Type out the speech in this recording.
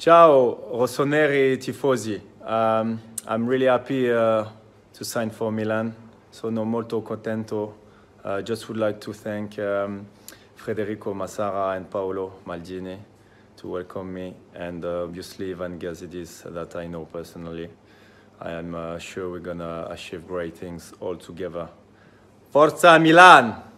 Ciao, Rossoneri tifosi. Um, I'm really happy uh, to sign for Milan. Sono molto contento. Uh, just would like to thank um, Federico Massara and Paolo Maldini to welcome me, and uh, obviously Ivan Gazidis that I know personally. I am uh, sure we're gonna achieve great things all together. Forza Milan!